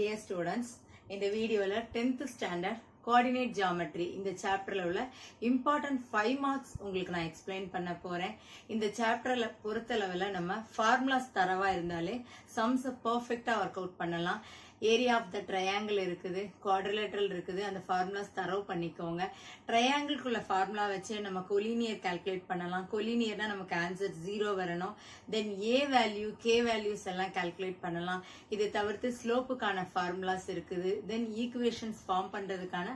Dear students இந்த வீடியோவில் tenth standard coordinate geometry இந்த சாப்டரில் உள்ள இம்பார்ட்டன்ட் ஃபைவ் மார்க்ஸ் உங்களுக்கு நான் எக்ஸ்பிளைன் பண்ண போகிறேன் இந்த சாப்டரில் பொறுத்தளவில் நம்ம ஃபார்முலாஸ் தரவாக இருந்தாலே சம்ஸை பர்ஃபெக்டாக ஒர்க் அவுட் பண்ணலாம் ஏரியா ஆஃப் த ட்ரையாங்கிள் இருக்குது குவாட்ரிலேட்ரல் இருக்குது அந்த ஃபார்முலாஸ் தரவு பண்ணிக்கோங்க ட்ரையாங்கிள்குள்ள ஃபார்முலா வச்சு நம்ம கொலினியர் கால்குலேட் பண்ணலாம் கொலினியர்னா நமக்கு ஆன்சர் ஜீரோ வரணும் then A value K values எல்லாம் கால்குலேட் பண்ணலாம் இதை தவிர்த்து ஸ்லோப்புக்கான ஃபார்முலாஸ் இருக்குது தென் ஈக்குவேஷன்ஸ் ஃபார்ம் பண்ணுறதுக்கான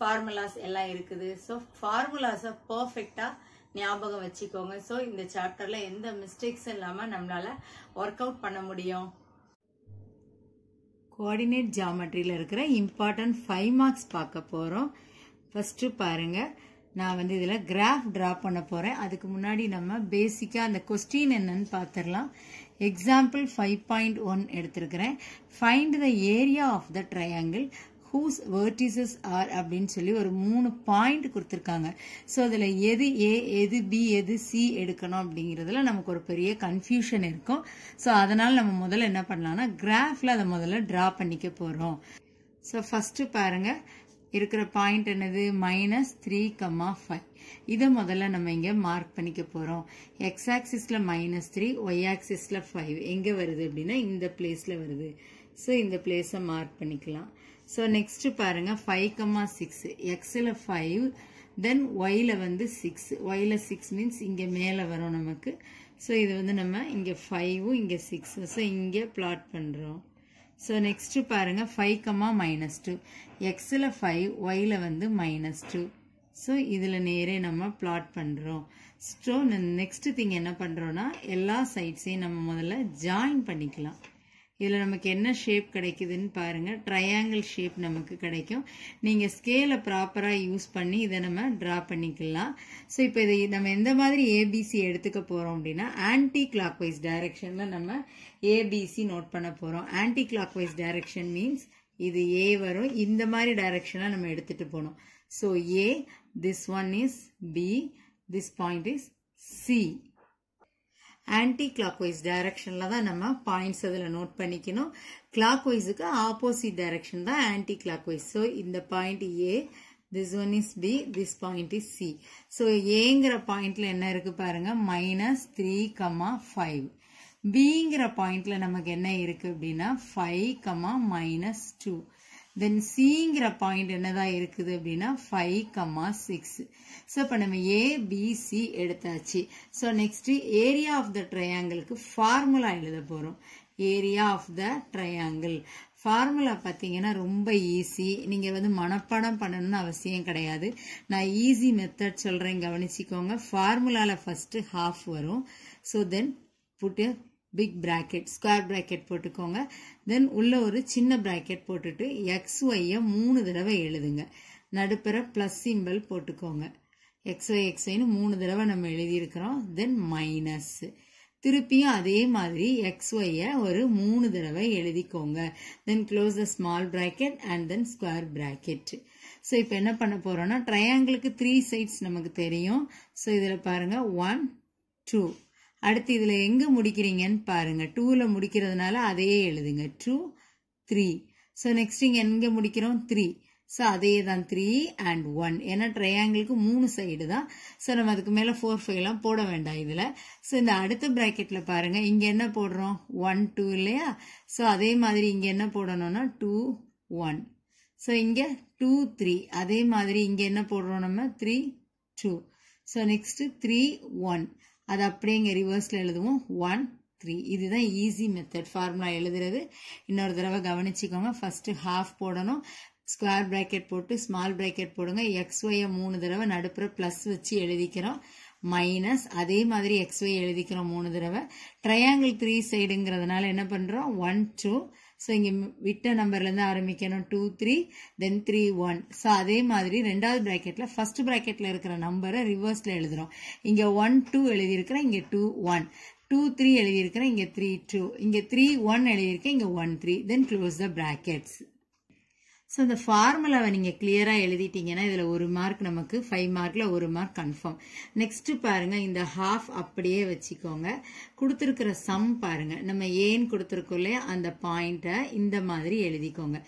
ஃபார்முலாஸ் எல்லாம் இருக்குது ஸோ ஃபார்முலாஸை பர்ஃபெக்டாக ஞாபகம் வச்சுக்கோங்க ஸோ இந்த சாப்டரில் எந்த மிஸ்டேக்ஸும் இல்லாமல் நம்மளால் ஒர்க் அவுட் பண்ண முடியும் கோஆர்டினேட் ஜாமெட்ரியில் இருக்கிற இம்பார்ட்டன்ட் ஃபைவ் மார்க்ஸ் பார்க்க போகிறோம் ஃபஸ்ட்டு பாருங்கள் நான் வந்து இதில் கிராஃப் ட்ரா பண்ண போகிறேன் அதுக்கு முன்னாடி நம்ம பேசிக்காக அந்த கொஸ்டின் என்னன்னு பார்த்துடலாம் எக்ஸாம்பிள் ஃபைவ் பாயிண்ட் ஒன் எடுத்திருக்கிறேன் find the area of the triangle whose vertices are அப்படின்னு சொல்லி ஒரு மூணு பாயிண்ட் கொடுத்துருக்காங்க ஸோ அதில் எது ஏ எது பி எது சி எடுக்கணும் அப்படிங்கிறதுல நமக்கு ஒரு பெரிய கன்ஃபியூஷன் இருக்கும் ஸோ அதனால் நம்ம முதல்ல என்ன பண்ணலாம்னா கிராஃபில் அதை முதல்ல ட்ரா பண்ணிக்க போகிறோம் ஸோ ஃபஸ்ட்டு பாருங்கள் இருக்கிற பாயிண்ட் என்னது மைனஸ் த்ரீ கம்மா ஃபைவ் இதை முதல்ல நம்ம இங்கே மார்க் பண்ணிக்க போகிறோம் எக்ஸ் ஆக்சிஸில் மைனஸ் த்ரீ ஒய் ஆக்சிஸில் ஃபைவ் எங்கே வருது அப்படின்னா இந்த பிளேஸில் வருது ஸோ இந்த பிளேஸை மார்க் பண்ணிக்கலாம் ஸோ நெக்ஸ்ட்டு பாருங்கள் ஃபைவ் கம்மா சிக்ஸ் எக்ஸில் ஃபைவ் தென் வந்து 6. Yல சிக்ஸ் மீன்ஸ் இங்கே மேலே வரும் நமக்கு ஸோ இது வந்து நம்ம இங்கே ஃபைவும் இங்கே 6. ஸோ இங்கே plot பண்ணுறோம் ஸோ நெக்ஸ்ட்டு பாருங்க ஃபைவ் கம்மா மைனஸ் டூ எக்ஸில் ஃபைவ் வந்து மைனஸ் டூ ஸோ இதில் நேரே நம்ம பிளாட் பண்ணுறோம் ஸோ நெக்ஸ்ட்டு thing என்ன பண்ணுறோன்னா எல்லா சைட்ஸையும் நம்ம முதல்ல ஜாயின் பண்ணிக்கலாம் இதில் நமக்கு என்ன ஷேப் கிடைக்குதுன்னு பாருங்கள் ட்ரையாங்கிள் ஷேப் நமக்கு கிடைக்கும் நீங்கள் ஸ்கேலை ப்ராப்பராக யூஸ் பண்ணி இதை நம்ம ட்ரா பண்ணிக்கலாம் ஸோ இப்போ இதை நம்ம எந்த மாதிரி ஏபிசி எடுத்துக்க போகிறோம் அப்படின்னா ஆன்டி கிளாக் வைஸ் டைரெக்ஷனில் நம்ம ஏபிசி நோட் பண்ண போகிறோம் anticlockwise direction means இது ஏ வரும் இந்த மாதிரி டைரக்ஷனாக நம்ம எடுத்துகிட்டு போகணும் so A this one is B this point is C anticlockwise டைரக்ஷனில் தான் நம்ம பாயிண்ட்ஸ் அதில் நோட் பண்ணிக்கணும் கிளாக் வைஸுக்கு ஆப்போசிட் டைரக்ஷன் தான் ஆன்டி கிளாக் வைஸ் ஸோ இந்த point A this one is B this point is C so ஏங்கிற பாயிண்டில் என்ன இருக்குது பாருங்கள் மைனஸ் த்ரீ கமா ஃபைவ் பிங்கிற பாயிண்டில் நமக்கு என்ன இருக்குது அப்படின்னா five comma minus two then சிங்கிற பாயிண்ட் என்னதான் இருக்குது அப்படின்னா ஃபைவ் கம்மா சிக்ஸ் ஸோ இப்போ நம்ம ஏபிசி எடுத்தாச்சு so next area of the ட்ரையாங்கிளுக்கு ஃபார்முலா எழுத போகிறோம் area of the triangle formula பார்த்தீங்கன்னா ரொம்ப ஈஸி நீங்கள் வந்து மனப்பாடம் பண்ணணும்னு அவசியம் கிடையாது நான் ஈஸி method சொல்கிறேன் கவனிச்சிக்கோங்க ஃபார்முலாவில் first ஹாஃப் வரும் so then put big bracket square bracket போட்டுக்கோங்க தென் உள்ளே ஒரு சின்ன ப்ராக்கெட் போட்டுட்டு எக்ஸ் ஒய்ய மூணு தடவை எழுதுங்க நடுப்புற ப்ளஸ் சிம்பிள் போட்டுக்கோங்க எக்ஸ் ஒய் எக்ஸ் ஒய்னு மூணு தடவை நம்ம எழுதியிருக்கிறோம் தென் மைனஸ் திருப்பியும் அதே மாதிரி எக்ஸ் ஒய்ய ஒரு மூணு தடவை எழுதிக்கோங்க then close the small bracket and then square bracket so இப்போ என்ன பண்ண போகிறோன்னா ட்ரையாங்கிளுக்கு த்ரீ சைட்ஸ் நமக்கு தெரியும் ஸோ இதில் பாருங்கள் ஒன் டூ அடுத்து இதில் எங்கே முடிக்கிறீங்கன்னு பாருங்கள் டூவில் முடிக்கிறதுனால அதையே எழுதுங்க டூ த்ரீ ஸோ நெக்ஸ்ட் இங்கே எங்கே முடிக்கிறோம் த்ரீ ஸோ அதே தான் த்ரீ அண்ட் ஒன் ஏன்னா ட்ரையாங்கிளுக்கு மூணு சைடு தான் ஸோ நம்ம அதுக்கு மேலே ஃபோர் ஃபைவ்லாம் போட வேண்டாம் இதில் ஸோ இந்த அடுத்த ப்ராக்கெட்டில் பாருங்கள் இங்கே என்ன போடுறோம் ஒன் டூ இல்லையா ஸோ அதே மாதிரி இங்கே என்ன போடணும்னா டூ ஒன் ஸோ இங்கே டூ த்ரீ அதே மாதிரி இங்கே என்ன போடுறோம் நம்ம three two so next three one அது அப்படியே ரிவர்ஸில் எழுதுவோம் ஒன் த்ரீ இதுதான் ஈஸி மெத்தட் ஃபார்முலா எழுதுறது இன்னொரு தடவை கவனிச்சிக்கோங்க ஃபஸ்ட்டு ஹாஃப் போடணும் ஸ்கொயர் ப்ராக்கெட் போட்டு ஸ்மால் ப்ராக்கெட் போடுங்க எக்ஸ் ஒய்யை மூணு தடவை நடுப்புற ப்ளஸ் வச்சு எழுதிக்கிறோம் மைனஸ் அதே மாதிரி எக்ஸ் ஒய் எழுதிக்கிறோம் மூணு தடவை ட்ரையாங்கிள் த்ரீ சைடுங்கிறதுனால என்ன பண்ணுறோம் ஒன் டூ ஸோ இங்கே விட்ட நம்பர்லேருந்து ஆரம்பிக்கணும் two three then three one so அதே மாதிரி ரெண்டாவது ப்ராக்கெட்டில் ஃபஸ்ட் ப்ராக்கெட்டில் இருக்கிற நம்பரை ரிவர்ஸில் எழுதுகிறோம் இங்கே ஒன் டூ எழுதியிருக்கிறேன் இங்கே டூ ஒன் டூ த்ரீ எழுதியிருக்கிறேன் இங்கே த்ரீ டூ இங்கே த்ரீ ஒன் எழுதியிருக்கேன் இங்கே one three then close the brackets so இந்த ஃபார்முலாவை நீங்கள் கிளியராக எழுதிட்டீங்கன்னா இதில் ஒரு மார்க் நமக்கு ஃபைவ் மார்க்கில் ஒரு மார்க் கன்ஃபார்ம் நெக்ஸ்ட்டு பாருங்கள் இந்த ஹாஃப் அப்படியே வச்சுக்கோங்க கொடுத்துருக்கிற சம் பாருங்கள் நம்ம ஏன் கொடுத்துருக்கோம் அந்த பாயிண்ட்டை இந்த மாதிரி எழுதிக்கோங்க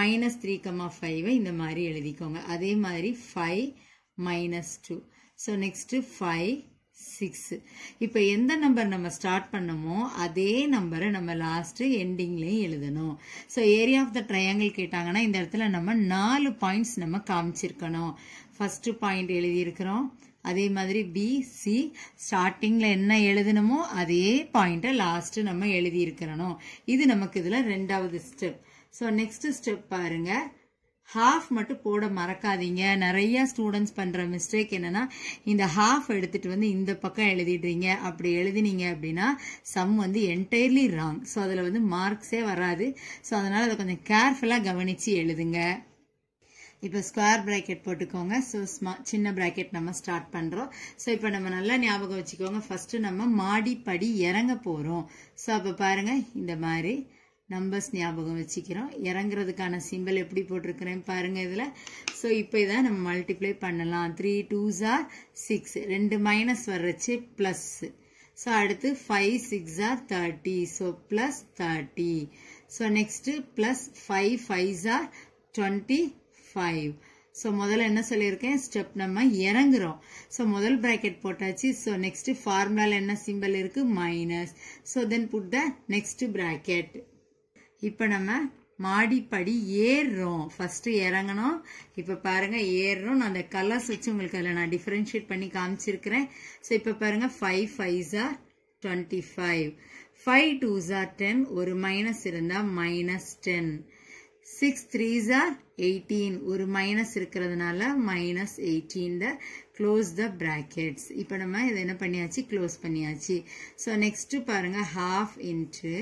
மைனஸ் த்ரீ கமா ஃபைவை இந்த மாதிரி எழுதிக்கோங்க அதே மாதிரி five minus two so next five six இப்போ எந்த நம்பர் நம்ம ஸ்டார்ட் பண்ணமோ அதே நம்பரை நம்ம லாஸ்ட்டு எண்டிங்லேயும் எழுதணும் so area of the triangle கேட்டாங்கன்னா இந்த இடத்துல நம்ம நாலு பாயிண்ட்ஸ் நம்ம காமிச்சிருக்கணும் ஃபஸ்ட்டு பாயிண்ட் எழுதியிருக்கிறோம் அதே மாதிரி பி சி ஸ்டார்டிங்கில் என்ன எழுதணுமோ அதே பாயிண்ட்டை லாஸ்ட்டு நம்ம எழுதியிருக்கிறணும் இது நமக்கு இதில் ரெண்டாவது ஸ்டெப் ஸோ நெக்ஸ்ட் ஸ்டெப் பாருங்கள் ஹாஃப் மட்டும் போட மறக்காதீங்க நிறைய ஸ்டூடெண்ட்ஸ் பண்ணுற மிஸ்டேக் என்னென்னா இந்த ஹாஃப் எடுத்துகிட்டு வந்து இந்த பக்கம் எழுதிடுறீங்க அப்படி எழுதினீங்க அப்படின்னா சம் வந்து என்டையர்லி ராங் ஸோ அதில் வந்து மார்க்ஸே வராது ஸோ அதனால் அதை கொஞ்சம் கேர்ஃபுல்லாக கவனித்து எழுதுங்க இப்போ ஸ்கொயர் ப்ராக்கெட் போட்டுக்கோங்க ஸோ சின்ன ப்ராக்கெட் நம்ம ஸ்டார்ட் பண்ணுறோம் ஸோ இப்போ நம்ம நல்லா ஞாபகம் வச்சுக்கோங்க ஃபர்ஸ்ட் நம்ம மாடிப்படி இறங்க போகிறோம் ஸோ அப்போ பாருங்க இந்த மாதிரி நம்பர்ஸ் ஞாபகம் வச்சுக்கிறோம் இறங்குறதுக்கான சிம்பிள் எப்படி போட்டிருக்கிறேன் பாருங்கள் இதில் ஸோ இப்போ இதை நம்ம மல்டிப்ளை பண்ணலாம் த்ரீ டூ ஜார் சிக்ஸ் ரெண்டு மைனஸ் வர்றச்சு ப்ளஸ்ஸு ஸோ அடுத்து five six are thirty so plus thirty so next plus five five ஜார் டுவெண்ட்டி ஃபைவ் ஸோ முதல்ல என்ன சொல்லியிருக்கேன் ஸ்டெப் நம்ம இறங்குறோம் ஸோ முதல் ப்ராக்கெட் போட்டாச்சு ஸோ நெக்ஸ்ட் ஃபார்முலாவில் என்ன சிம்பிள் இருக்குது minus so then put the next bracket இப்போ நம்ம மாடிப்படி ஏறுறோம் ஃபஸ்ட்டு இறங்கணும் இப்போ பாருங்கள் ஏறுறோம் நான் அந்த கலர்ஸ் வச்சு உங்களுக்கு அதில் நான் டிஃப்ரென்ஷியேட் பண்ணி காமிச்சிருக்கிறேன் ஸோ இப்போ பாருங்கள் five five are twenty five five two are ten ஒரு மைனஸ் இருந்தால் minus ten six three are eighteen ஒரு மைனஸ் இருக்கிறதுனால minus eighteen the close the brackets இப்போ நம்ம இதை என்ன பண்ணியாச்சு க்ளோஸ் பண்ணியாச்சு ஸோ நெக்ஸ்ட்டு பாருங்க ஹாஃப் இன்ட்டு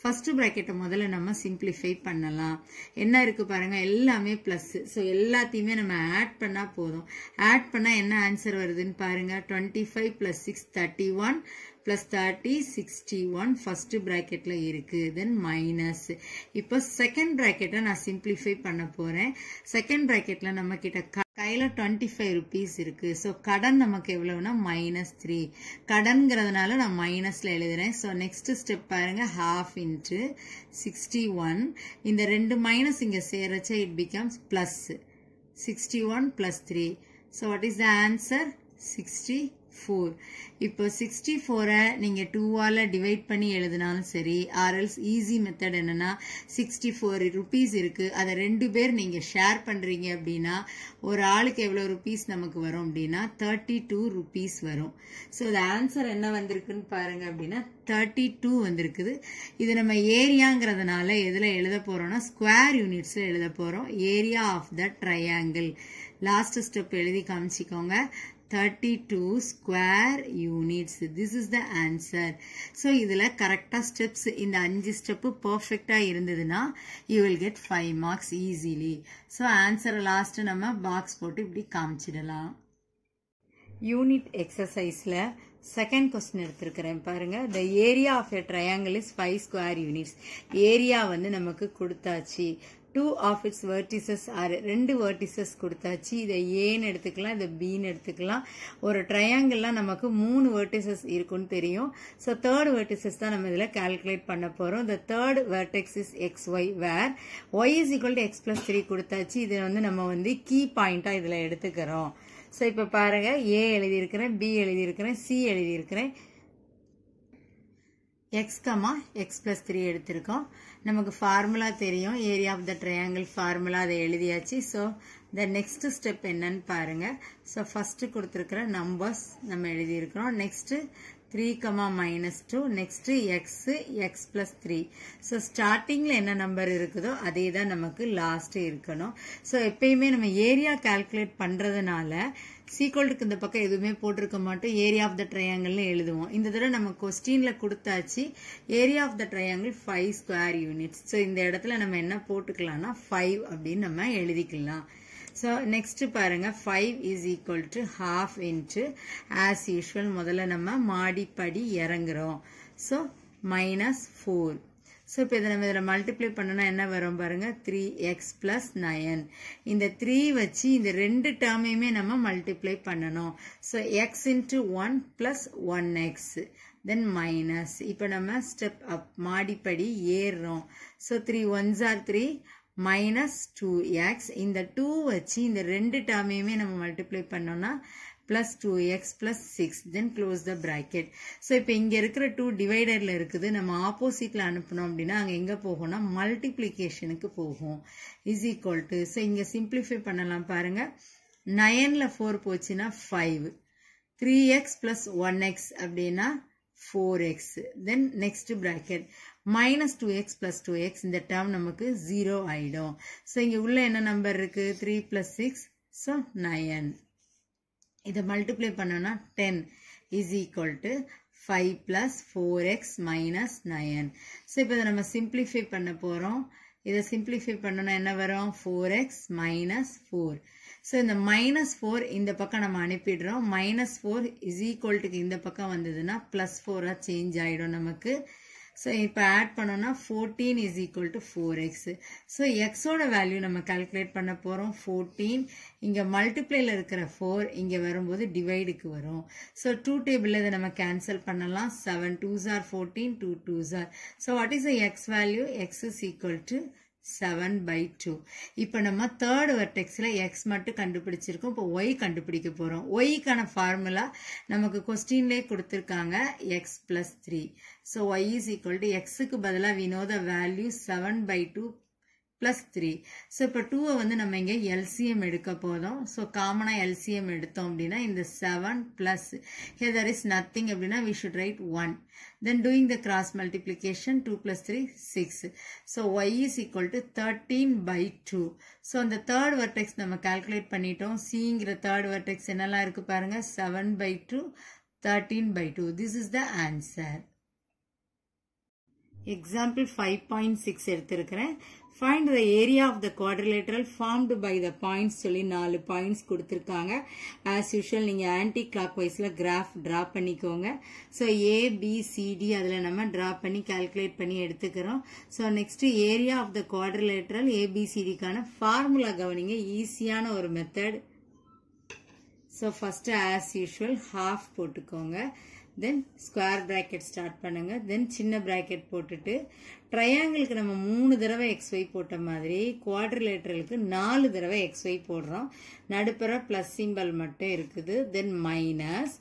ஃபஸ்ட்டு ப்ராக்கெட்டை முதல்ல நம்ம simplify பண்ணலாம் என்ன இருக்குது பாருங்க எல்லாமே ப்ளஸ்ஸு ஸோ எல்லாத்தையுமே நம்ம ஆட் பண்ணால் போதும் ஆட் பண்ணால் என்ன ஆன்சர் வருதுன்னு பாருங்கள் twenty five plus six thirty one plus thirty sixty one first ப்ராக்கெட்டில் இருக்குது தென் இப்போ செகண்ட் bracketல நான் simplify பண்ண போகிறேன் செகண்ட் bracketல நம்மக்கிட்ட கையில் டுவெண்ட்டி ஃபைவ் ருபீஸ் இருக்குது ஸோ கடன் நமக்கு எவ்வளோனா மைனஸ் த்ரீ கடன்கிறதுனால நான் மைனஸில் எழுதுகிறேன் ஸோ நெக்ஸ்ட்டு ஸ்டெப் பாருங்கள் ஹாஃப் இன்ட்டு சிக்ஸ்டி ஒன் இந்த ரெண்டு மைனஸ் இங்கே சேரச்சா it becomes plus sixty one plus three so what is the answer sixty four இப்போ சிக்ஸ்டி ஃபோரை நீங்கள் டூவால் டிவைட் பண்ணி எழுதுனாலும் சரி ஆர்எல்ஸ் ஈஸி மெத்தட் என்னென்னா சிக்ஸ்டி ஃபோர் ருபீஸ் இருக்குது அதை ரெண்டு பேர் நீங்கள் ஷேர் பண்ணுறீங்க அப்படின்னா ஒரு ஆளுக்கு எவ்வளோ ருபீஸ் நமக்கு வரும் அப்படின்னா தேர்ட்டி டூ ருபீஸ் வரும் ஸோ இது ஆன்சர் என்ன வந்திருக்குன்னு பாருங்கள் அப்படின்னா தேர்ட்டி டூ வந்திருக்குது இது நம்ம ஏரியாங்கிறதுனால எதில் எழுத போகிறோம்னா ஸ்கொயர் யூனிட்ஸில் எழுத போகிறோம் area of the triangle last step எழுதி காமிச்சிக்கோங்க 32 square units. This is the answer. So, இதில் correct steps, இந்த 5 step perfect இருந்ததுனா, you will get 5 marks easily. So, answer last நம்ம box போட்டு இப்படி காம்சிடலாம். Unit exerciseல, second question இருத்திருக்கிறேன் பாருங்க the area of a triangle is 5 square units. area வந்து நமக்கு குடுத்தாச்சி two of its vertices are ரெண்டு vertices கொடுத்தாச்சு இதை ஏன்னு எடுத்துக்கலாம் இதை பின்னு எடுத்துக்கலாம் ஒரு ட்ரையாங்கிள்லாம் நமக்கு மூணு வேர்டிசஸ் இருக்குன்னு தெரியும் ஸோ தேர்ட் வேர்டிசஸ் தான் நம்ம இதில் கால்குலேட் பண்ண போகிறோம் the third vertex is x y where y is equal to x plus three கொடுத்தாச்சு இதை வந்து நம்ம வந்து கீ பாயிண்ட்டாக இதில் எடுத்துக்கிறோம் ஸோ இப்போ பாருங்கள் ஏ எழுதியிருக்கிறேன் பி எழுதியிருக்கிறேன் சி எழுதியிருக்கிறேன் x, x x plus three எடுத்திருக்கோம் நமக்கு ஃபார்முலா தெரியும் area of the triangle formula அதை எழுதியாச்சு ஸோ த next ஸ்டெப் என்னன்னு பாருங்கள் ஸோ ஃபஸ்ட்டு குடுத்திருக்கிறு நம்பர்ஸ் நம்ம எழுதியிருக்கிறோம் next three comma minus two next x x plus three so ஸ்டார்டிங்கில் என்ன நம்பர் இருக்குதோ அதே தான் நமக்கு லாஸ்ட்டு இருக்கணும் ஸோ எப்பயுமே நம்ம ஏரியா கால்குலேட் பண்ணுறதுனால சீக்கோல்டுக்கு இந்த பக்கம் எதுவுமே போட்டிருக்க மாட்டோம் ஏரியா ஆஃப் த ட்ரையாங்கிள்னு எழுதுவோம் இந்த தடவை நம்ம கொஸ்டினில் கொடுத்தாச்சு area of the triangle five square units so இந்த இடத்துல நம்ம என்ன போட்டுக்கலாம்னா ஃபைவ் அப்படின்னு நம்ம எழுதிக்கலாம் ஸோ நெக்ஸ்ட்டு பாருங்கள் five is equal to half into as usual முதல்ல நம்ம மாடிப்படி இறங்குறோம் ஸோ மைனஸ் ஃபோர் ஸோ இப்போ இதை நம்ம இதில் மல்டிப்ளை பண்ணோன்னா என்ன வரும் பாருங்கள் த்ரீ எக்ஸ் ப்ளஸ் நயன் இந்த த்ரீ வச்சு இந்த ரெண்டு டேர்மையுமே நம்ம மல்டிப்ளை பண்ணணும் so x into one plus one x தென் மைனஸ் இப்போ நம்ம ஸ்டெப் அப் மாடிப்படி ஏறுறோம் so three ones are three minus two x இந்த டூ வச்சு இந்த ரெண்டு டேர்மையுமே நம்ம மல்டிப்ளை பண்ணோன்னா plus 2x plus 6 then close the bracket so இப்போ இங்க இருக்கிற 2 dividerல இருக்குது நம்ம oppositeல அனுப்பணும் அப்படின்னா அங்க எங்க போகும்னா multiplicationக்கு போகும் is equal to so இங்க simplify பண்ணலாம் பாருங்க 9ல 4 போச்சுன்னா 5 3x plus 1x அப்படின்னா 4x then next bracket minus 2x plus 2x இந்த term நமக்கு 0 ஆயிடும் so இங்க உள்ள என்ன நம்பர் இருக்கு 3 plus 6 so 9 இதை மல்டிப்ளை பண்ணோன்னா ten is equal to five plus four x minus nine so இப்போ இதை நம்ம சிம்பிளிஃபை பண்ண போகிறோம் இதை சிம்பிளிஃபை பண்ணோன்னா என்ன வரும் four x minus four so இந்த மைனஸ் ஃபோர் இந்த பக்கம் நம்ம அனுப்பிடுறோம் மைனஸ் ஃபோர் இஸ் ஈக்குவல்ட்டுக்கு இந்த பக்கம் வந்ததுன்னா ப்ளஸ் ஃபோராக சேஞ்ச் ஆகிடும் நமக்கு ஸோ இப்போ ஆட் பண்ணோன்னா fourteen is equal to four x so எக்ஸோட வேல்யூ நம்ம கால்குலேட் பண்ண போகிறோம் ஃபோர்டீன் இங்கே மல்டிப்ளையில் இருக்கிற ஃபோர் இங்கே வரும்போது டிவைடுக்கு வரும் ஸோ டூ டேபிளில் இதை நம்ம கேன்சல் பண்ணலாம் seven two are fourteen two two are so what is the x value x is equal to seven by two இப்போ நம்ம தேர்ட் வெர்டெக்ஸில் எக்ஸ் மட்டும் கண்டுபிடிச்சிருக்கோம் இப்போ ஒய் கண்டுபிடிக்க போகிறோம் ஒய்க்கான ஃபார்முலா நமக்கு கொஸ்டின்லே கொடுத்துருக்காங்க x plus three so y is equal to எக்ஸுக்கு பதிலாக வினோத value seven by two plus three so இப்போ டூவை வந்து நம்ம இங்கே எல்சிஎம் எடுக்க போதும் ஸோ காமனாக எல்சிஎம் எடுத்தோம் அப்படின்னா இந்த seven plus other is nothing அப்படின்னா we should write one then doing the cross multiplication two plus three six so y is equal to thirteen by two so அந்த தேர்ட் வர்டெக்ஸ் நம்ம calculate பண்ணிட்டோம் சிங்கிற third vertex என்னெல்லாம் இருக்குது பாருங்கள் seven by two thirteen by two this is the answer example five point six எடுத்திருக்கிறேன் find the area of the quadrilateral formed by the points சொல்லி நாலு பாயிண்ட்ஸ் கொடுத்துருக்காங்க ஆஸ் யூஷுவல் நீங்கள் ஆன்டி கிளாக் வைஸில் கிராஃப் A, பண்ணிக்கோங்க ஸோ ஏபிசிடி அதில் நம்ம drop பண்ணி கால்குலேட் பண்ணி எடுத்துக்கிறோம் so quadrilateral area of the D ஏபிசிடிக்கான ஃபார்முலா கவனிங்க ஈஸியான ஒரு method so first as usual half போட்டுக்கோங்க தென் ஸ்கொயர் ப்ராக்கெட் ஸ்டார்ட் பண்ணுங்கள் தென் சின்ன ப்ராக்கெட் போட்டுட்டு ட்ரையாங்கிளுக்கு நம்ம மூணு தடவை எக்ஸ் போட்ட மாதிரி குவாட்ரிலேட்டரலுக்கு நாலு தடவை எக்ஸ் போடுறோம் நடுப்புற ப்ளஸ் சிம்பல் மட்டும் இருக்குது தென் மைனஸ்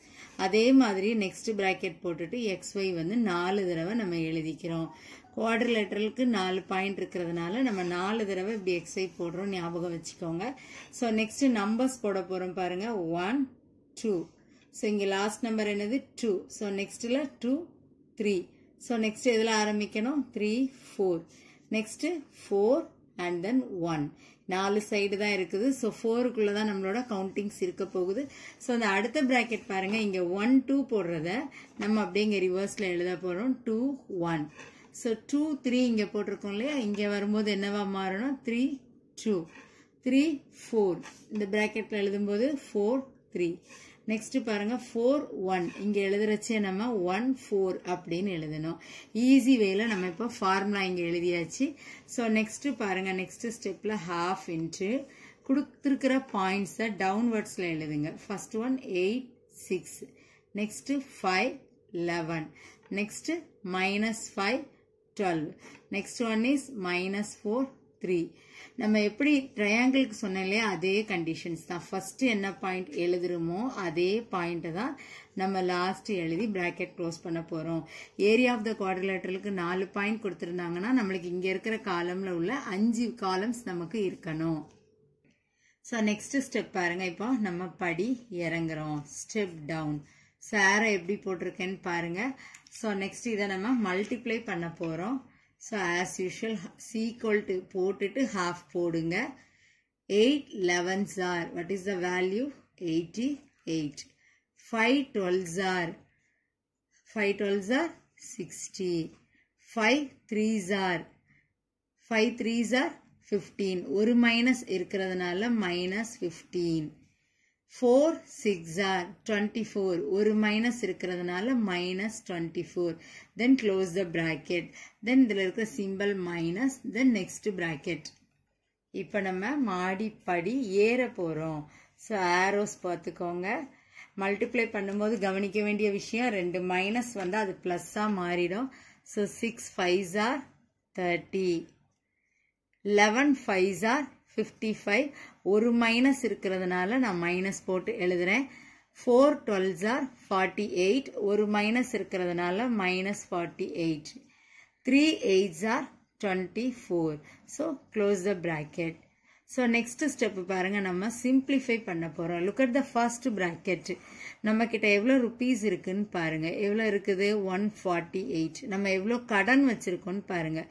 அதே மாதிரி நெக்ஸ்ட் ப்ராக்கெட் போட்டுட்டு எக்ஸ் வந்து நாலு தடவை நம்ம எழுதிக்கிறோம் குவாட்ரு லெட்டரலுக்கு நாலு பாயிண்ட் இருக்கிறதுனால நம்ம நாலு தடவை இப்படி எக்ஸை போடுறோம் ஞாபகம் வச்சுக்கோங்க ஸோ நெக்ஸ்ட் நம்பர்ஸ் போட போகிறோம் பாருங்க ஒன் டூ ஸோ இங்கே லாஸ்ட் நம்பர் என்னது டூ ஸோ நெக்ஸ்ட்டில் டூ த்ரீ ஸோ நெக்ஸ்ட் எதில் ஆரம்பிக்கணும் three four next four and then one நாலு சைடு தான் இருக்குது ஸோ ஃபோருக்குள்ளே தான் நம்மளோட கவுண்டிங்ஸ் இருக்க போகுது ஸோ அந்த அடுத்த ப்ராக்கெட் பாருங்கள் இங்கே ஒன் டூ போடுறத நம்ம அப்படியே இங்கே ரிவர்ஸில் எழுத போகிறோம் two one so two three இங்கே போட்டிருக்கோம் இல்லையா இங்கே வரும்போது என்னவா மாறணும் த்ரீ டூ த்ரீ ஃபோர் இந்த ப்ராக்கெட்டில் எழுதும்போது ஃபோர் த்ரீ நெக்ஸ்ட்டு பாருங்க ஃபோர் ஒன் இங்கே எழுதுறச்சே நம்ம ஒன் ஃபோர் அப்படின்னு எழுதணும் ஈஸி வேல நம்ம இப்போ ஃபார்முலா இங்கே எழுதியாச்சு ஸோ நெக்ஸ்ட்டு பாருங்கள் நெக்ஸ்ட்டு ஸ்டெப்பில் ஹாஃப் இன்ட்டு கொடுத்துருக்கிற பாயிண்ட்ஸை டவுன்வர்ட்ஸில் எழுதுங்க first one eight six next five eleven next minus five twelve next one is minus four three நம்ம எப்படி triangleக்கு சொன்னலே அதே கண்டிஷன்ஸ் தான் First என்ன பாயிண்ட் எழுதுறோமோ அதே பாயிண்ட்டை தான் நம்ம last எழுதி bracket க்ளோஸ் பண்ண போகிறோம் ஏரியா ஆஃப் த குவாட்ரிலேட்டரலுக்கு நாலு பாயிண்ட் கொடுத்துருந்தாங்கன்னா நம்மளுக்கு இங்கே இருக்கிற காலமில் உள்ள அஞ்சு காலம்ஸ் நமக்கு இருக்கணும் So next ஸ்டெப் பாருங்கள் இப்போ நம்ம படி இறங்குறோம் ஸ்டெப் டவுன் சேரை எப்படி போட்டிருக்கேன்னு பாருங்கள் ஸோ நெக்ஸ்ட் இதை நம்ம மல்டிப்ளை பண்ண போகிறோம் so as usual equal to போட்டுட்டு ஹாஃப் போடுங்க eight elevens are what is the value eighty eight five twelves are five twelves are sixty five threes are five threes are fifteen ஒரு minus இருக்கிறதுனால minus fifteen four six are twenty four ஒரு minus இருக்கிறதுனால minus twenty four then close the bracket then இதில் இருக்கிற simple minus then next bracket இப்போ நம்ம மாடிப்படி ஏற போகிறோம் ஸோ ஆரோஸ் பார்த்துக்கோங்க மல்டிப்ளை பண்ணும்போது கவனிக்க வேண்டிய விஷயம் ரெண்டு மைனஸ் வந்தால் அது ப்ளஸ்ஸாக மாறிடும் so six fives are thirty eleven five are fifty five ஒரு மைனஸ் இருக்கிறதுனால நான் மைனஸ் போட்டு எழுதுறேன் four twelves are forty eight ஒரு மைனஸ் இருக்கிறதுனால minus forty eight three eights are twenty four so close the bracket so next step பாருங்கள் நம்ம simplify பண்ண போகிறோம் look at the first bracket நம்மக்கிட்ட எவ்வளோ ருப்பீஸ் இருக்குன்னு பாருங்கள் எவ்வளோ இருக்குது ஒன் ஃபார்ட்டி எயிட் நம்ம எவ்வளோ கடன் வச்சுருக்கோன்னு பாருங்கள்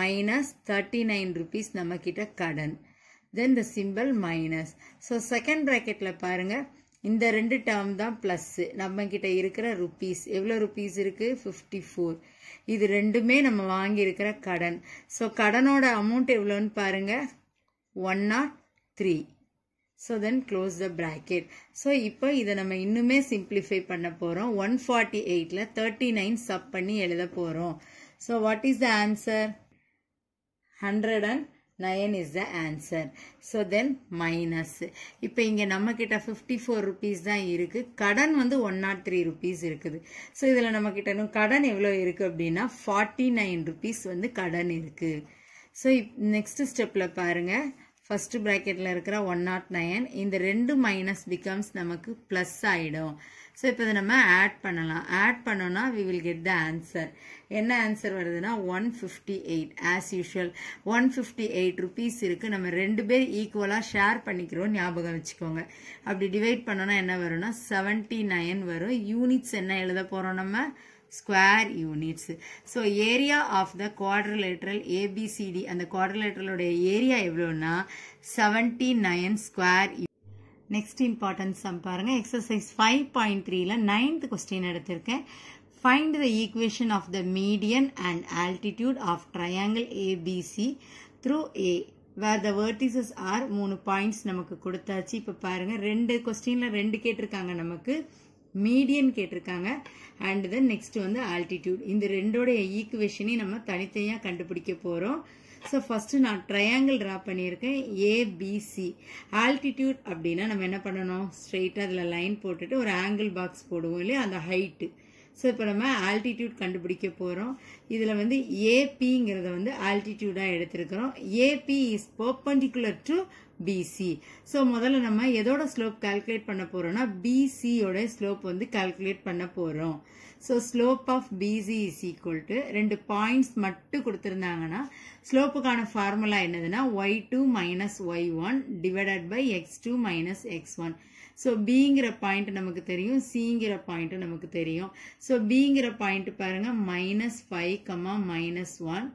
மைனஸ் தேர்ட்டி நைன் ருபீஸ் நம்மக்கிட்ட கடன் then the simple minus so second ப்ராக்கெட்டில் பாருங்க இந்த ரெண்டு டேர்ம் தான் ப்ளஸ்ஸு நம்மக்கிட்ட இருக்கிற ருப்பீஸ் எவ்வளோ rupees இருக்குது ஃபிஃப்டி ஃபோர் இது ரெண்டுமே நம்ம வாங்கியிருக்கிற கடன் ஸோ கடனோட அமௌண்ட் எவ்வளோன்னு பாருங்கள் one nought three so then close the bracket so இப்போ இதை நம்ம இன்னுமே simplify பண்ண போகிறோம் ஒன் ஃபார்ட்டி எயிட்டில் தேர்ட்டி நைன் சப் பண்ணி எழுத போகிறோம் so what is the answer hundred and nine is the answer so then minus. இப்போ இங்கே நம்மக்கிட்ட ஃபிஃப்டி ஃபோர் ருபீஸ் தான் இருக்குது கடன் வந்து ஒன் நாட் த்ரீ இருக்குது ஸோ இதில் நம்மக்கிட்ட கடன் எவ்வளோ இருக்குது அப்படின்னா 49 நைன் வந்து கடன் இருக்குது ஸோ இப் நெக்ஸ்ட்டு ஸ்டெப்பில் பாருங்கள் ஃபஸ்ட்டு ப்ராக்கெட்டில் இருக்கிற ஒன் நாட் இந்த ரெண்டு மைனஸ் becomes நமக்கு ப்ளஸ் ஆகிடும் ஸோ இப்போ இதை நம்ம ஆட் பண்ணலாம் ஆட் பண்ணோன்னா we will get the answer என்ன ஆன்சர் வருதுன்னா one fifty eight as usual one fifty eight rupees இருக்குது நம்ம ரெண்டு பேர் ஈக்குவலாக ஷேர் பண்ணிக்கிறோம் ஞாபகம் வச்சுக்கோங்க அப்படி டிவைட் பண்ணோன்னா என்ன வரும்னா செவன்ட்டி நைன் வரும் யூனிட்ஸ் என்ன எழுத போகிறோம் நம்ம square units so area of the quadrilateral ABCD அந்த குவாட்ரலேட்ரலோடைய ஏரியா எவ்வளோன்னா seventy nine square next importance sum பாருங்க எக்ஸசைஸ் ஃபைவ் பாயிண்ட் த்ரீல நைன்த் கொஸ்டின் எடுத்திருக்கேன் find the equation of the median and altitude of triangle ABC through A where the vertices are மூணு points நமக்கு கொடுத்தாச்சு இப்போ பாருங்க ரெண்டு கொஸ்டின்ல ரெண்டு கேட்டிருக்காங்க நமக்கு மீடியன் கேட்டிருக்காங்க அண்ட் தென் நெக்ஸ்ட் வந்து ஆல்டிடியூட் இந்த ரெண்டோடைய ஈக்குவேஷனையும் நம்ம தனித்தனியாக கண்டுபிடிக்க போகிறோம் ஸோ ஃபஸ்ட்டு நான் ட்ரையாங்கிள் ட்ரா பண்ணியிருக்கேன் ஏபிசி ஆல்டிடியூட் அப்படின்னா நம்ம என்ன பண்ணணும் ஸ்ட்ரெயிட்டாக அதில் லைன் போட்டுட்டு ஒரு ஆங்கிள் பாக்ஸ் போடுவோம் இல்லையா அந்த ஹைட்டு ஸோ இப்போ நம்ம ஆல்டிடியூட் கண்டுபிடிக்க போகிறோம் இதில் வந்து ஏபிங்கிறத வந்து ஆல்டிடியூடாக எடுத்திருக்கிறோம் AB is perpendicular to BC so முதல்ல நம்ம எதோட ஸ்லோப் கால்குலேட் பண்ண போகிறோம்னா பிசியோட ஸ்லோப் வந்து கால்குலேட் பண்ண போகிறோம் so slope of BC is equal to ரெண்டு பாயிண்ட்ஸ் மட்டும் கொடுத்துருந்தாங்கன்னா ஸ்லோப்புக்கான ஃபார்முலா என்னதுன்னா y two minus y one divided by x two minus x one so பிங்கிற பாயிண்ட் நமக்கு தெரியும் சிங்கிற பாயிண்ட் நமக்கு தெரியும் ஸோ பிங்கிற பாயிண்ட் பாருங்கள் minus five comma minus one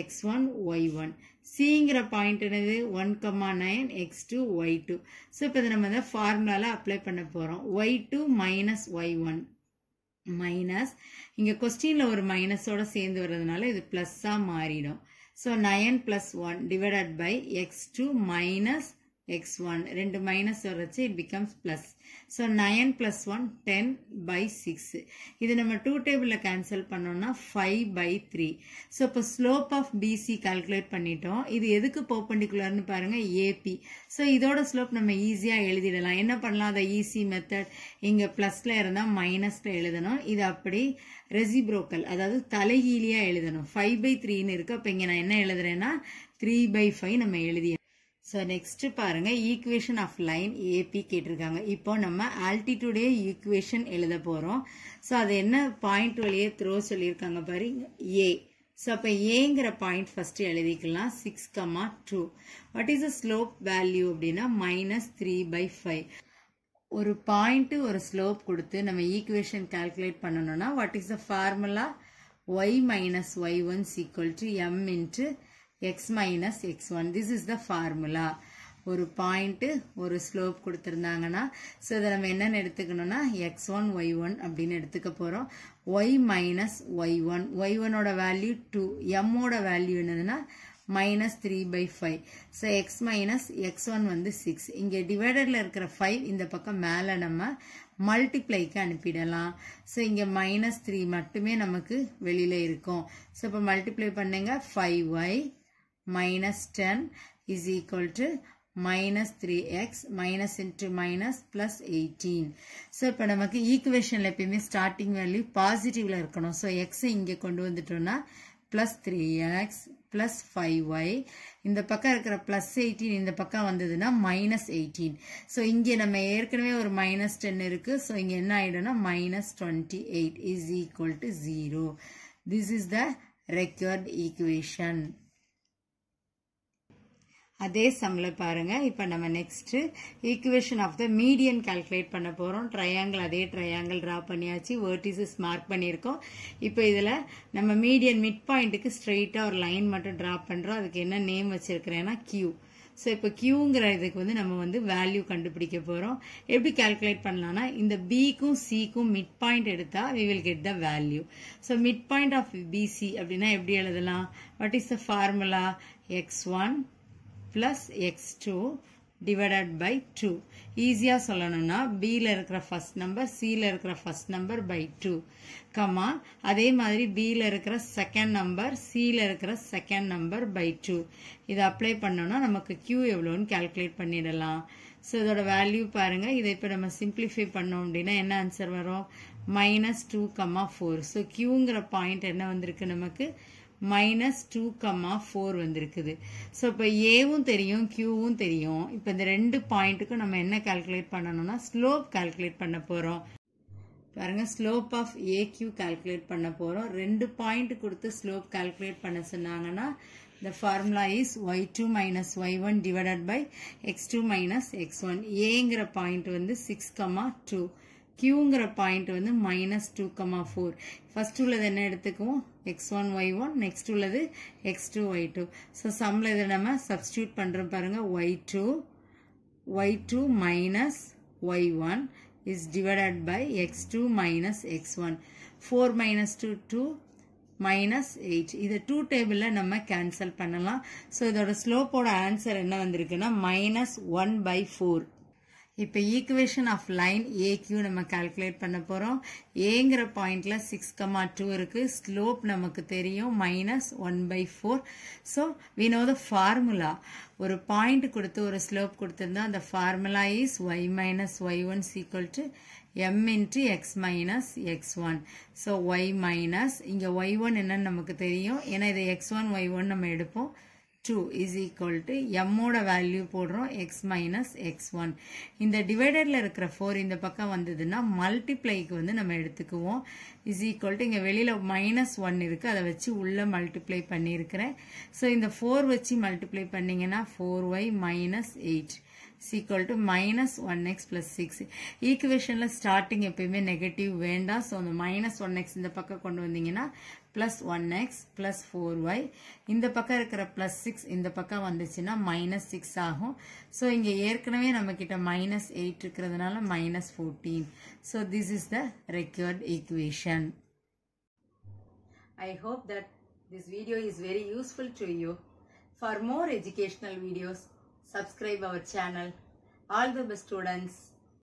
x one y one சிங்கிற பாயிண்ட் என்னது one comma nine x two y two so இப்போ இதை நம்ம இந்த ஃபார்முலாவில் அப்ளை பண்ண போகிறோம் y two minus y one minus இங்கே கொஸ்டினில் ஒரு மைனஸோட சேர்ந்து வர்றதுனால இது ப்ளஸ்ஸாக மாறிடும் so nine plus one divided by x two minus x1 ரெண்டு minus வருத்து it becomes plus so nine plus one ten by 6 இது நம்ம டூ டேபிளில் கேன்சல் பண்ணோம்னா ஃபைவ் பை த்ரீ ஸோ இப்போ ஸ்லோப் ஆஃப் பிசி கால்குலேட் பண்ணிட்டோம் இது எதுக்கு போப்பண்டிக்குலார்னு பாருங்கள் ஏபி ஸோ இதோட ஸ்லோப் நம்ம ஈஸியாக எழுதிடலாம் என்ன பண்ணலாம் அதை ஈஸி e மெத்தட் இங்கே plusல இருந்தால் மைனஸில் எழுதணும் இது அப்படி reciprocal அதாவது தலைகீழியாக எழுதணும் ஃபைவ் பை த்ரீன்னு இருக்கு அப்போ இங்கே நான் என்ன த்ரீ பை ஃபைவ் நம்ம எழுதிய ஸோ நெக்ஸ்ட் பாருங்க ஈக்குவேஷன் ஆஃப் லைன் ஏபி கேட்டிருக்காங்க இப்போ நம்ம ஆல்டிடியூடே ஈக்குவேஷன் எழுத போகிறோம் ஸோ அது என்ன பாயிண்ட் வழியே த்ரோ சொல்லியிருக்காங்க பாருங்க ஏ ஸோ அப்போ ஏங்கிற பாயிண்ட் ஃபஸ்ட்டு எழுதிக்கலாம் six comma two what is a slope value அப்படின்னா மைனஸ் த்ரீ பை ஃபைவ் ஒரு பாயிண்ட்டு ஒரு ஸ்லோப் கொடுத்து நம்ம ஈக்குவேஷன் கால்குலேட் பண்ணணும்னா what is the formula y minus y ones equal to m into x minus x one this is the formula ஒரு point ஒரு slope கொடுத்துருந்தாங்கன்னா so இதை நம்ம என்னென்னு எடுத்துக்கணும்னா எக்ஸ் ஒன் ஒய் ஒன் அப்படின்னு எடுத்துக்க போகிறோம் y minus y one Y value value two எம்மோட வேல்யூ என்னதுன்னா minus three by five so x minus x one வந்து சிக்ஸ் இங்கே டிவைடரில் இருக்கிற ஃபைவ் இந்த பக்கம் மேலே நம்ம மல்டிப்ளைக்கு அனுப்பிடலாம் ஸோ இங்கே மைனஸ் த்ரீ மட்டுமே நமக்கு வெளியில் இருக்கும் ஸோ இப்போ multiply பண்ணுங்க five y minus 10 is equal to minus 3x minus into minus plus 18. So, இப்போ நமக்கு ஈக்குவேஷனில் எப்பயுமே ஸ்டார்டிங் value பாசிட்டிவ்ல இருக்கணும் ஸோ எக்ஸை இங்கே கொண்டு வந்துட்டோம்னா plus three x 5y five y இந்த பக்கம் இருக்கிற plus எயிட்டீன் இந்த பக்கம் வந்ததுன்னா மைனஸ் எயிட்டீன் ஸோ இங்கே நம்ம ஏற்கனவே ஒரு மைனஸ் 10 இருக்குது ஸோ இங்கே என்ன ஆகிடும்னா minus twenty eight is to 0. Zero this is the equation. Equation அதே சம்ல பாருங்க இப்போ நம்ம next equation of the median calculate பண்ண போகிறோம் ட்ரையாங்கிள் அதே ட்ரையாங்கிள் ட்ரா பண்ணியாச்சு வேர்டிசஸ் மார்க் பண்ணியிருக்கோம் இப்போ இதில் நம்ம மீடியன் மிட் பாயிண்ட்டுக்கு ஸ்ட்ரெயிட்டாக ஒரு லைன் மட்டும் ட்ரா பண்ணுறோம் அதுக்கு என்ன நேம் வச்சிருக்கிறேன்னா கியூ ஸோ இப்போ கியூங்கிற இதுக்கு வந்து நம்ம வந்து வேல்யூ கண்டுபிடிக்க போகிறோம் எப்படி கால்குலேட் பண்ணலாம்னா இந்த பிக்கும் சிக்கும் மிட் பாயிண்ட் எடுத்தால் we will get the value so mid point of B C அப்படின்னா எப்படி எழுதலாம் what is the formula x one plus x two divided by two ஈஸியாக சொல்லணும்னா பியில் இருக்கிற ஃபஸ்ட் நம்பர் சியில் இருக்கிற first number by two comma அதே மாதிரி பியில் இருக்கிற செகண்ட் நம்பர் சியில் இருக்கிற செகண்ட் நம்பர் பை டூ இதை அப்ளை பண்ணோன்னா நமக்கு Q எவ்வளோன்னு calculate பண்ணிடலாம் ஸோ இதோட வேல்யூ பாருங்கள் இதை இப்போ நம்ம சிம்பிளிஃபை பண்ணோம் அப்படின்னா என்ன ஆன்சர் வரும் minus two comma four so point point என்ன வந்திருக்கு நமக்கு மைனஸ் டூ கம்மா ஃபோர் வந்திருக்குது ஸோ இப்போ ஏவும் தெரியும் கியூவும் தெரியும் இப்போ இந்த ரெண்டு பாயிண்ட்டுக்கும் நம்ம என்ன கால்குலேட் பண்ணணும்னா ஸ்லோப் கால்குலேட் பண்ண போகிறோம் பாருங்க slope of A Q calculate பண்ண போகிறோம் ரெண்டு பாயிண்ட் கொடுத்து ஸ்லோப் கால்குலேட் பண்ண சொன்னாங்கன்னா இந்த is y two minus y one divided by x two minus x one ஏங்கிற பாயிண்ட் வந்து சிக்ஸ் 6, டூ கியூங்கிற பாயிண்ட் வந்து minus two comma four first உள்ளது என்ன எடுத்துக்குவோம் x one y one next உள்ளது x two y two so சம்மில் இதை நம்ம சப்ஸ்டியூட் பண்ணுறோம் பாருங்கள் y two y two minus y one is divided by x two minus x one four minus two two minus eight இதை two டேபிளில் நம்ம cancel பண்ணலாம். ஸோ இதோட ஸ்லோப்போட ஆன்சர் என்ன வந்திருக்குன்னா மைனஸ் ஒன் பை ஃபோர் இப்போ ஈக்குவேஷன் ஆஃப் லைன் AQ நம்ம calculate பண்ண போகிறோம் ஏங்கிற பாயிண்டில் சிக்ஸ் கமா டூ இருக்குது ஸ்லோப் நமக்கு தெரியும் minus one by four so we know the formula ஒரு point கொடுத்து ஒரு ஸ்லோப் கொடுத்துருந்தா அந்த formula is y minus y one equal to m into x minus x1. So y minus, இங்க y1 என்ன நமக்கு தெரியும் என்ன இது x1, y1 நம்ம எடுப்போம் டூ இஸ் ஈக்குவல் டு எம்மோட வேல்யூ போடுறோம் எக்ஸ் மைனஸ் எக்ஸ் ஒன் இந்த டிவைடரில் இருக்கிற ஃபோர் இந்த பக்கம் வந்ததுன்னா மல்டிப்ளைக்கு வந்து நம்ம எடுத்துக்குவோம் இஸ் ஈக்குவல் டு இங்கே வெளியில் மைனஸ் ஒன் இருக்குது அதை வச்சு உள்ளே மல்டிப்ளை பண்ணியிருக்கிறேன் ஸோ இந்த ஃபோர் வச்சு மல்டிப்ளை பண்ணிங்கன்னா four Y minus eight is minus one X 1x six 6. Starting starting எப்பயுமே negative வேண்டா, so அந்த ஒன் எக்ஸ் இந்த பக்கம் கொண்டு வந்தீங்கன்னா plus one X 4y four Y இந்த பக்கம் இருக்கிற plus சிக்ஸ் இந்த பக்கம் வந்துச்சுன்னா மைனஸ் சிக்ஸ் ஆகும் ஸோ இங்கே ஏற்கனவே நம்மக்கிட்ட மைனஸ் எயிட் இருக்கிறதுனால minus fourteen so this is the required equation I hope that this video is very useful to you for more educational videos subscribe our channel all the best students